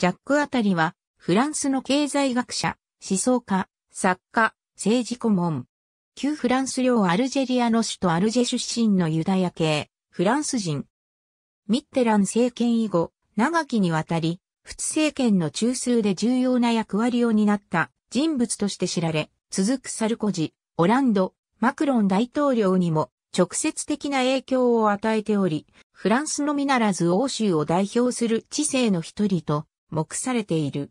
ジャックあたりは、フランスの経済学者、思想家、作家、政治顧問。旧フランス領アルジェリアの首都アルジェ出身のユダヤ系、フランス人。ミッテラン政権以後、長きにわたり、仏政権の中枢で重要な役割を担った人物として知られ、続くサルコジ、オランド、マクロン大統領にも直接的な影響を与えており、フランスのみならず欧州を代表する知性の一人と目されている。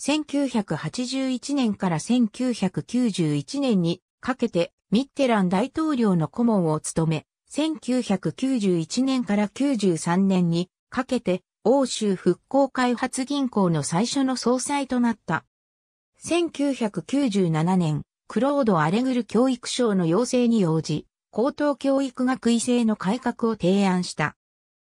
1981年から1991年にかけてミッテラン大統領の顧問を務め、1991年から93年にかけて欧州復興開発銀行の最初の総裁となった。1997年、クロード・アレグル教育省の要請に応じ、高等教育学位制の改革を提案した。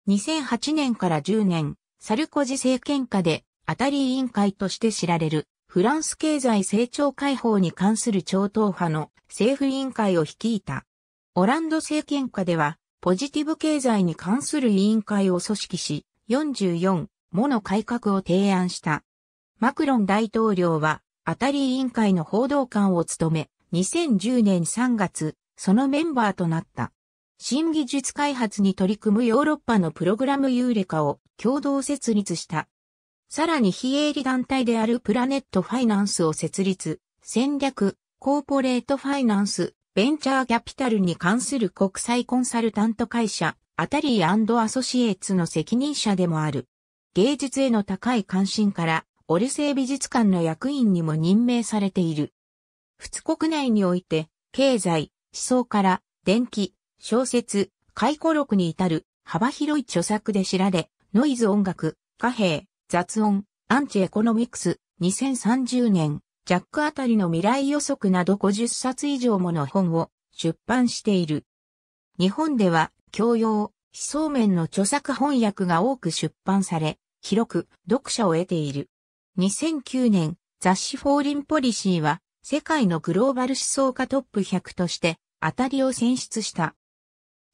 2008年から10年、サルコジ政権下で、アタリー委員会として知られる、フランス経済成長解放に関する超党派の政府委員会を率いた。オランド政権下では、ポジティブ経済に関する委員会を組織し、44もの改革を提案した。マクロン大統領は、アタリー委員会の報道官を務め、2010年3月、そのメンバーとなった。新技術開発に取り組むヨーロッパのプログラム優ーを共同設立した。さらに非営利団体であるプラネットファイナンスを設立、戦略、コーポレートファイナンス、ベンチャーキャピタルに関する国際コンサルタント会社、アタリーアソシエーツの責任者でもある。芸術への高い関心から、オルセイ美術館の役員にも任命されている。仏国内において、経済、思想から、電気、小説、回顧録に至る幅広い著作で知られ、ノイズ音楽、貨幣、雑音、アンチエコノミクス、2030年、ジャックあたりの未来予測など50冊以上もの本を出版している。日本では、教養、思想面の著作翻訳が多く出版され、広く読者を得ている。2009年、雑誌フォーリンポリシーは、世界のグローバル思想家トップ100として、当たりを選出した。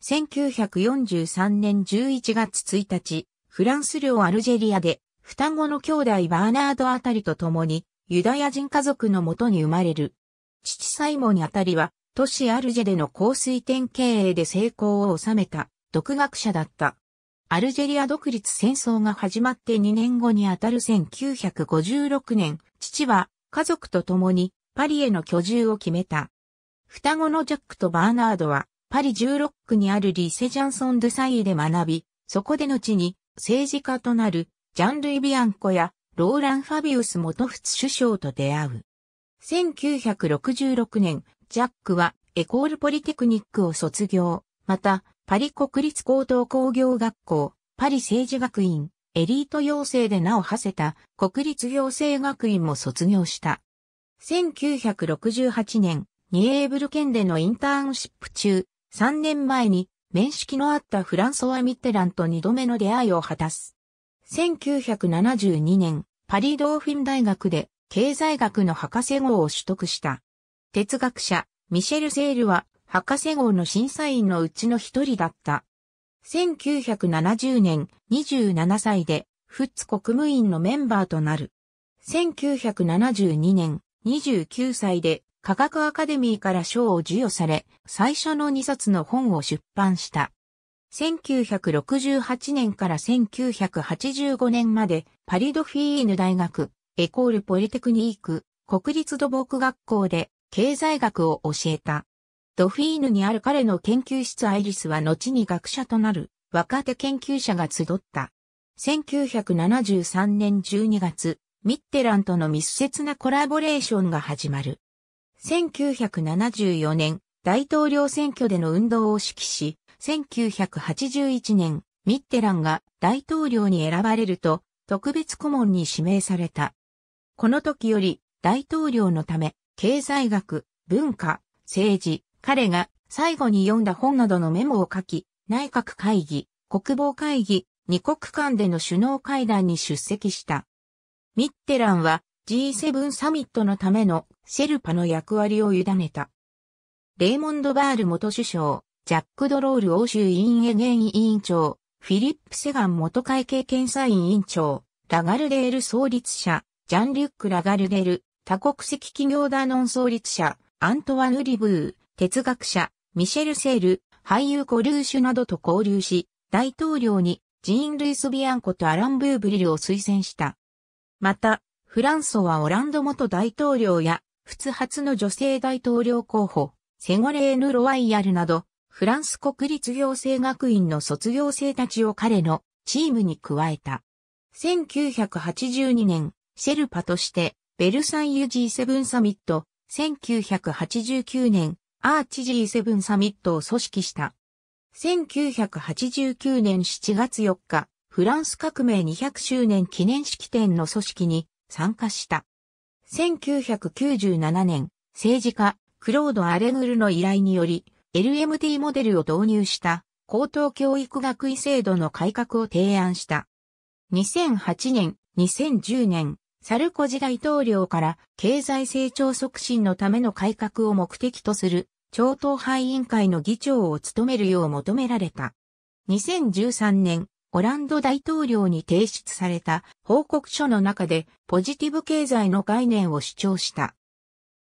1943年11月1日、フランス領アルジェリアで、双子の兄弟バーナードあたりと共に、ユダヤ人家族のもとに生まれる。父サイモンあたりは、都市アルジェでの香水店経営で成功を収めた、独学者だった。アルジェリア独立戦争が始まって2年後にあたる1956年、父は家族と共にパリへの居住を決めた。双子のジャックとバーナードはパリ16区にあるリセ・ジャンソン・ドゥサイユで学び、そこで後に政治家となるジャン・ルイ・ビアンコやローラン・ファビウス元仏首相と出会う。1966年、ジャックはエコールポリテクニックを卒業、またパリ国立高等工業学校、パリ政治学院、エリート養成で名を馳せた国立行政学院も卒業した。1968年、ニエーブル県でのインターンシップ中、3年前に面識のあったフランソワ・ミッテランと二度目の出会いを果たす。1972年、パリドーフィン大学で経済学の博士号を取得した。哲学者、ミシェル・セールは博士号の審査員のうちの一人だった。1970年、27歳で、フッツ国務院のメンバーとなる。1972年、29歳で、科学アカデミーから賞を授与され、最初の2冊の本を出版した。1968年から1985年まで、パリドフィーヌ大学、エコールポリテクニーク、国立土木学校で経済学を教えた。ドフィーヌにある彼の研究室アイリスは後に学者となる若手研究者が集った。1973年12月、ミッテランとの密接なコラボレーションが始まる。1974年、大統領選挙での運動を指揮し、1981年、ミッテランが大統領に選ばれると、特別顧問に指名された。この時より、大統領のため、経済学、文化、政治、彼が最後に読んだ本などのメモを書き、内閣会議、国防会議、二国間での首脳会談に出席した。ミッテランは G7 サミットのためのシェルパの役割を委ねた。レイモンド・バール元首相、ジャック・ドロール欧州委員へ現委員長、フィリップ・セガン元会計検査院委員長、ラガルデール創立者、ジャン・リュック・ラガルデール、多国籍企業ダノン創立者、アントワヌ・リブー、哲学者、ミシェル・セール、俳優コルーシュなどと交流し、大統領にジーン・ルイス・ビアンコとアラン・ブーブリルを推薦した。また、フランソはオランド元大統領や仏初の女性大統領候補、セゴレーヌ・ロワイヤルなど、フランス国立行政学院の卒業生たちを彼のチームに加えた。1982年、シェルパとして、ベルサイユ G7 サミット、1989年、アーチ G7 サミットを組織した。1989年7月4日、フランス革命200周年記念式典の組織に参加した。1997年、政治家、クロード・アレグルの依頼により、LMT モデルを導入した高等教育学位制度の改革を提案した。2008年、2010年、サルコジ大統領から経済成長促進のための改革を目的とする超党派委員会の議長を務めるよう求められた。2013年、オランド大統領に提出された報告書の中でポジティブ経済の概念を主張した。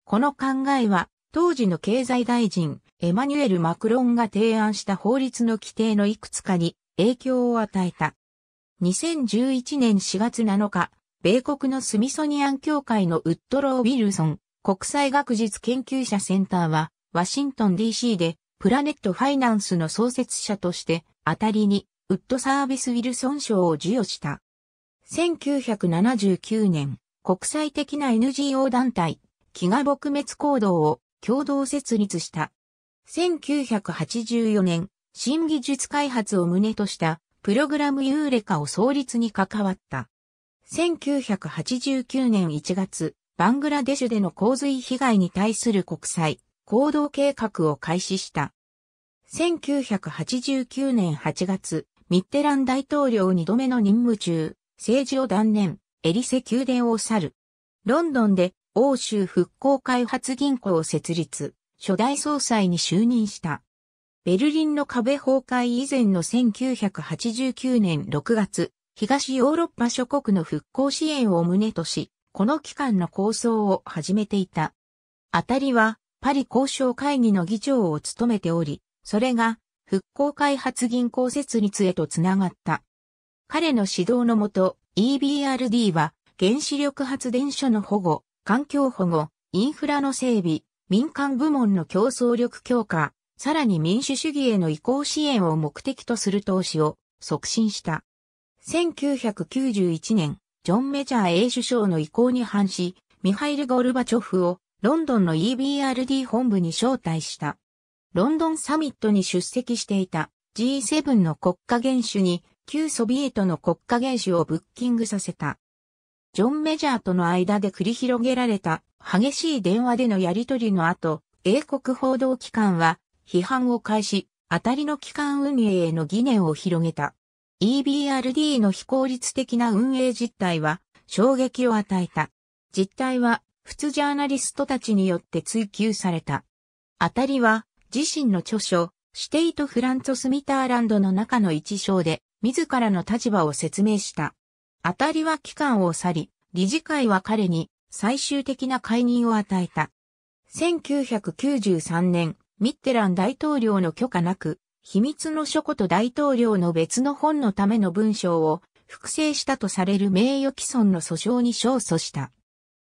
この考えは当時の経済大臣エマニュエル・マクロンが提案した法律の規定のいくつかに影響を与えた。2011年4月7日、米国のスミソニアン協会のウッドロー・ウィルソン国際学術研究者センターはワシントン DC でプラネットファイナンスの創設者として当たりにウッドサービス・ウィルソン賞を授与した。1979年、国際的な NGO 団体、飢餓撲滅行動を共同設立した。1984年、新技術開発を旨としたプログラムユーレカを創立に関わった。1989年1月、バングラデシュでの洪水被害に対する国際行動計画を開始した。1989年8月、ミッテラン大統領二度目の任務中、政治を断念、エリセ宮殿を去る。ロンドンで欧州復興開発銀行を設立、初代総裁に就任した。ベルリンの壁崩壊以前の1989年6月、東ヨーロッパ諸国の復興支援を旨とし、この期間の構想を始めていた。あたりは、パリ交渉会議の議長を務めており、それが復興開発銀行設立へとつながった。彼の指導のもと、EBRD は原子力発電所の保護、環境保護、インフラの整備、民間部門の競争力強化、さらに民主主義への移行支援を目的とする投資を促進した。1991年、ジョン・メジャー A 首相の意向に反し、ミハイル・ゴルバチョフをロンドンの EBRD 本部に招待した。ロンドンサミットに出席していた G7 の国家元首に旧ソビエトの国家元首をブッキングさせた。ジョン・メジャーとの間で繰り広げられた激しい電話でのやりとりの後、英国報道機関は批判を開始、当たりの機関運営への疑念を広げた。EBRD の非効率的な運営実態は衝撃を与えた。実態は普通ジャーナリストたちによって追求された。当たりは自身の著書、シテイト・フランツォス・ミターランドの中の一章で、自らの立場を説明した。当たりは機関を去り、理事会は彼に最終的な解任を与えた。1993年、ミッテラン大統領の許可なく、秘密の書庫と大統領の別の本のための文章を複製したとされる名誉毀損の訴訟に勝訴した。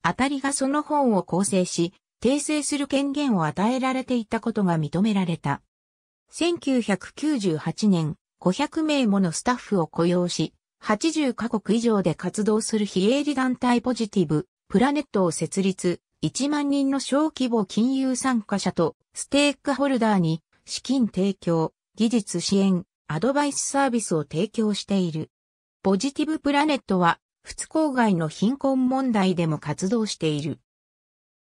当たりがその本を構成し、訂正する権限を与えられていたことが認められた。1998年、500名ものスタッフを雇用し、80カ国以上で活動する非営利団体ポジティブ、プラネットを設立、1万人の小規模金融参加者とステークホルダーに資金提供、技術支援、アドバイスサービスを提供している。ポジティブプラネットは、不都郊外の貧困問題でも活動している。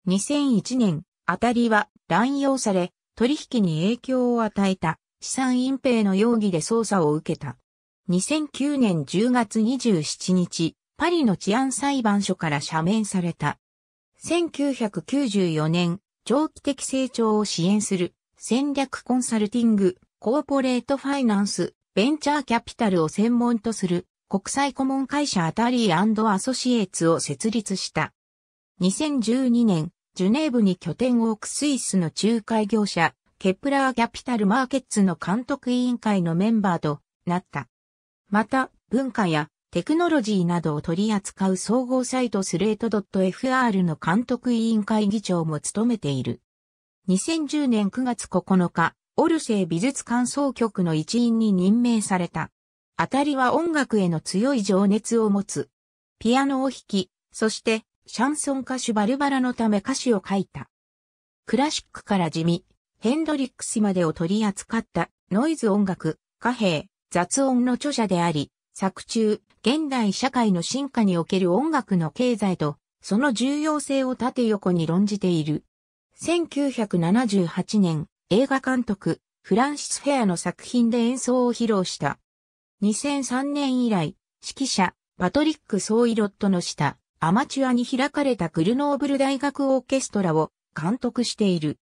2001年、あたりは乱用され、取引に影響を与えた資産隠蔽の容疑で捜査を受けた。2009年10月27日、パリの治安裁判所から赦免された。1994年、長期的成長を支援する戦略コンサルティング、コーポレートファイナンス、ベンチャーキャピタルを専門とする国際顧問会社アタリーアソシエーツを設立した。2012年、ジュネーブに拠点を置くスイスの仲介業者、ケプラーキャピタルマーケッツの監督委員会のメンバーとなった。また、文化やテクノロジーなどを取り扱う総合サイトスレート .fr の監督委員会議長も務めている。2010年9月9日、オルセイ美術館総局の一員に任命された。あたりは音楽への強い情熱を持つ。ピアノを弾き、そしてシャンソン歌手バルバラのため歌詞を書いた。クラシックから地味、ヘンドリックスまでを取り扱ったノイズ音楽、貨幣、雑音の著者であり、作中、現代社会の進化における音楽の経済と、その重要性を縦横に論じている。1978年、映画監督、フランシス・フェアの作品で演奏を披露した。2003年以来、指揮者、パトリック・ソーイロットの下、アマチュアに開かれたクルノーブル大学オーケストラを監督している。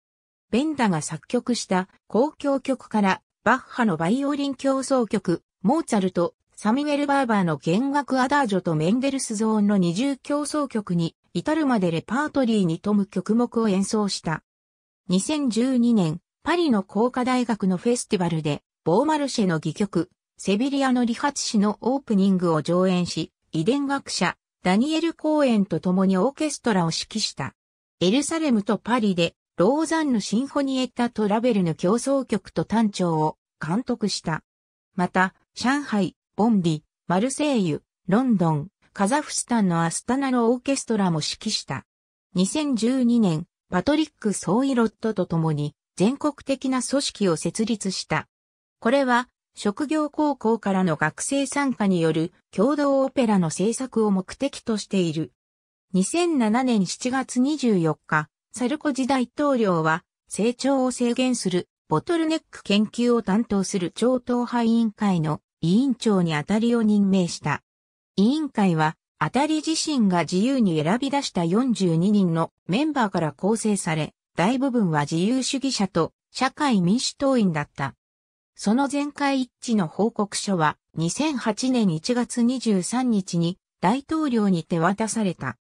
ベンダが作曲した公共曲からバッハのバイオリン競争曲、モーツァルト、サミュエル・バーバーの弦楽アダージョとメンデルスゾーンの二重競争曲に至るまでレパートリーに富む曲目を演奏した。2012年、パリの工科大学のフェスティバルで、ボーマルシェの戯曲、セビリアの理髪師のオープニングを上演し、遺伝学者、ダニエル・公演と共にオーケストラを指揮した。エルサレムとパリで、ローザンヌ・シンフォニエッタ・トラベルの競争曲と単調を監督した。また、上海、ボンディ、マルセイユ、ロンドン、カザフスタンのアスタナのオーケストラも指揮した。2012年、パトリック・ソーイロットと共に全国的な組織を設立した。これは職業高校からの学生参加による共同オペラの制作を目的としている。2007年7月24日、サルコジ大統領は成長を制限するボトルネック研究を担当する超党派委員会の委員長にあたりを任命した。委員会は、あたり自身が自由に選び出した42人のメンバーから構成され、大部分は自由主義者と社会民主党員だった。その全会一致の報告書は2008年1月23日に大統領に手渡された。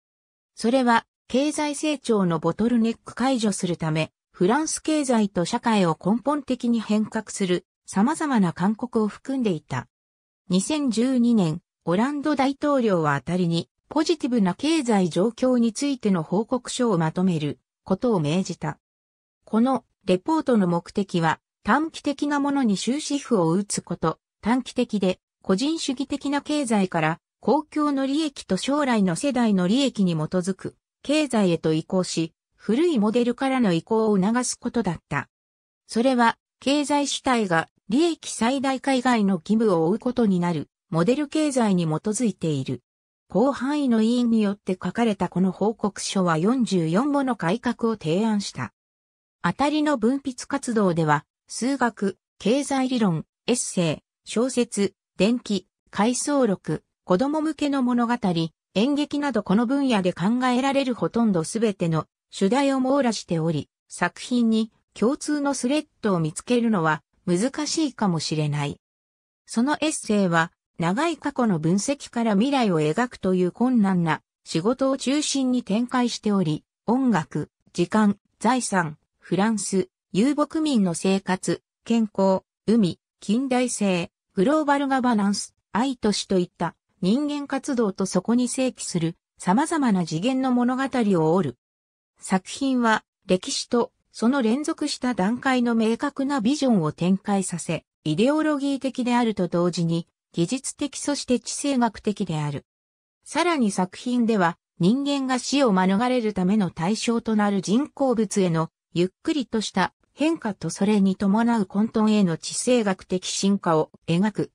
それは経済成長のボトルネック解除するため、フランス経済と社会を根本的に変革する様々な勧告を含んでいた。2012年、オランド大統領は当たりにポジティブな経済状況についての報告書をまとめることを命じた。このレポートの目的は短期的なものに終止符を打つこと、短期的で個人主義的な経済から公共の利益と将来の世代の利益に基づく経済へと移行し、古いモデルからの移行を促すことだった。それは経済主体が利益最大化以外の義務を負うことになるモデル経済に基づいている。広範囲の委員によって書かれたこの報告書は44もの改革を提案した。あたりの文筆活動では、数学、経済理論、エッセイ、小説、電気、回想録、子供向けの物語、演劇などこの分野で考えられるほとんどすべての主題を網羅しており、作品に共通のスレッドを見つけるのは難しいかもしれない。そのエッセイは、長い過去の分析から未来を描くという困難な仕事を中心に展開しており、音楽、時間、財産、フランス、遊牧民の生活、健康、海、近代性、グローバルガバナンス、愛と死といった人間活動とそこに正規する様々な次元の物語を折る。作品は歴史とその連続した段階の明確なビジョンを展開させ、イデオロギー的であると同時に技術的そして知性学的である。さらに作品では人間が死を免れるための対象となる人工物へのゆっくりとした変化とそれに伴う混沌への地政学的進化を描く。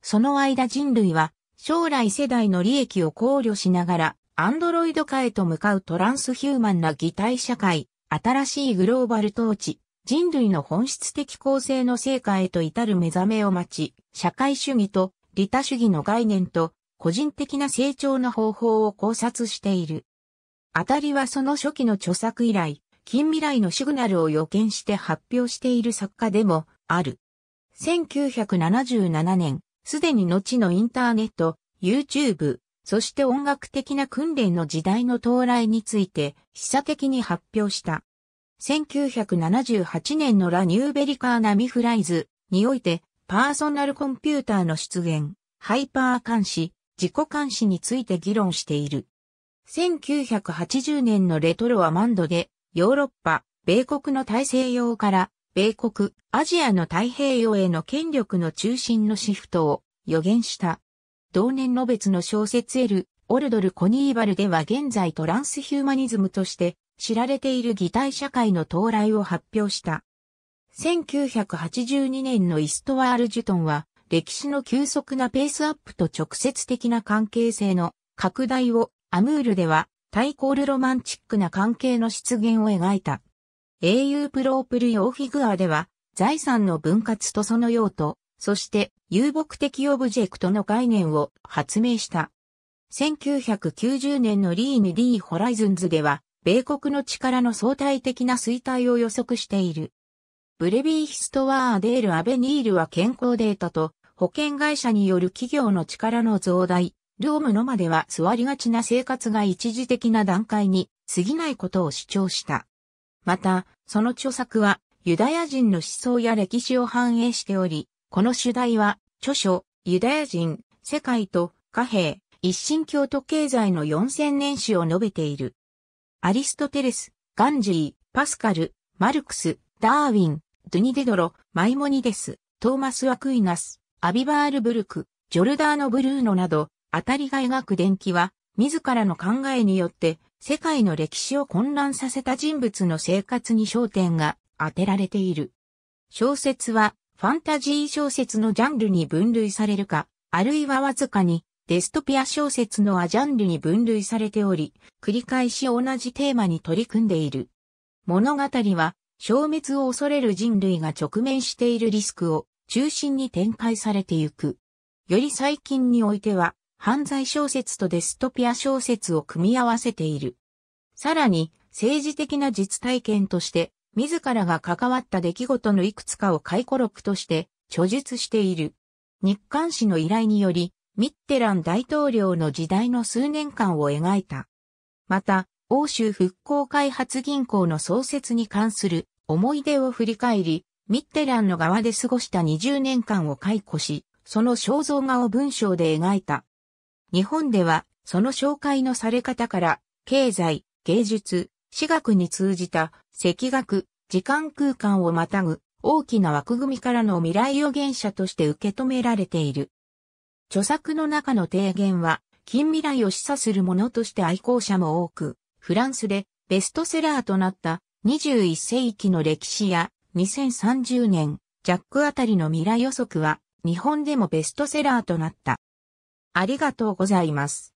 その間人類は将来世代の利益を考慮しながらアンドロイド化へと向かうトランスヒューマンな擬態社会、新しいグローバル統治、人類の本質的構成の成果へと至る目覚めを待ち、社会主義と利他主義の概念と個人的な成長の方法を考察している。あたりはその初期の著作以来、近未来のシグナルを予見して発表している作家でもある。1977年、すでに後のインターネット、YouTube、そして音楽的な訓練の時代の到来について示唆的に発表した。1978年のラ・ニューベリカーナ・ミフライズにおいてパーソナルコンピューターの出現、ハイパー監視、自己監視について議論している。1980年のレトロアマンドでヨーロッパ、米国の大西洋から、米国、アジアの太平洋への権力の中心のシフトを予言した。同年の別の小説エル、オルドル・コニーバルでは現在トランスヒューマニズムとして知られている擬態社会の到来を発表した。1982年のイストワール・ジュトンは歴史の急速なペースアップと直接的な関係性の拡大をアムールではタイコールロマンチックな関係の出現を描いた。英雄プロープル用フィグアでは、財産の分割とその用途、そして遊牧的オブジェクトの概念を発明した。1990年のリーヌー・ホライズンズでは、米国の力の相対的な衰退を予測している。ブレビーヒストワーデール・アベニールは健康データと保険会社による企業の力の増大、ルオムのまでは座りがちな生活が一時的な段階に過ぎないことを主張した。また、その著作はユダヤ人の思想や歴史を反映しており、この主題は著書ユダヤ人、世界と貨幣、一神教と経済の四千年史を述べている。アリストテレス、ガンジー、パスカル、マルクス、ダーウィン、ドゥニデドロ、マイモニデス、トーマス・アクイナス、アビバールブルク、ジョルダーノ・ブルーノなど、当たりが描く伝記は、自らの考えによって世界の歴史を混乱させた人物の生活に焦点が当てられている。小説はファンタジー小説のジャンルに分類されるか、あるいはわずかにデストピア小説のアジャンルに分類されており、繰り返し同じテーマに取り組んでいる。物語は消滅を恐れる人類が直面しているリスクを中心に展開されてゆく。より最近においては、犯罪小説とデストピア小説を組み合わせている。さらに、政治的な実体験として、自らが関わった出来事のいくつかを回顧録として著述している。日刊誌の依頼により、ミッテラン大統領の時代の数年間を描いた。また、欧州復興開発銀行の創設に関する思い出を振り返り、ミッテランの側で過ごした20年間を解雇し、その肖像画を文章で描いた。日本では、その紹介のされ方から、経済、芸術、私学に通じた、赤学、時間空間をまたぐ、大きな枠組みからの未来予言者として受け止められている。著作の中の提言は、近未来を示唆するものとして愛好者も多く、フランスでベストセラーとなった21世紀の歴史や2030年、ジャックあたりの未来予測は日本でもベストセラーとなった。ありがとうございます。